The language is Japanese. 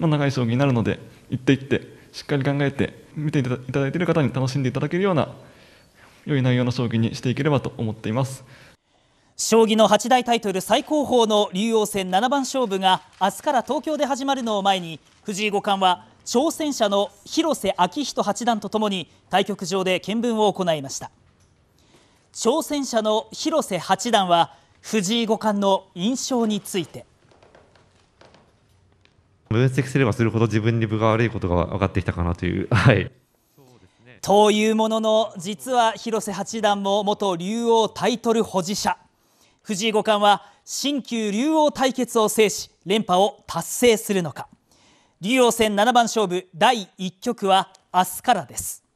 まあ、長い将棋になるのでって手ってしっかり考えて見ていただいている方に楽しんでいただけるような良い内容の将棋にしていければと思っています将棋の八大タイトル最高峰の竜王戦七番勝負が明日から東京で始まるのを前に藤井五冠は挑戦者の広瀬章人八段とともに対局場で見聞を行いました挑戦者の広瀬八段は藤井五冠の印象について分析すればするほど自分に分が悪いことが分かってきたかなという。はいというものの実は広瀬八段も元竜王タイトル保持者藤井五冠は新旧竜王対決を制し連覇を達成するのか竜王戦七番勝負第1局は明日からです。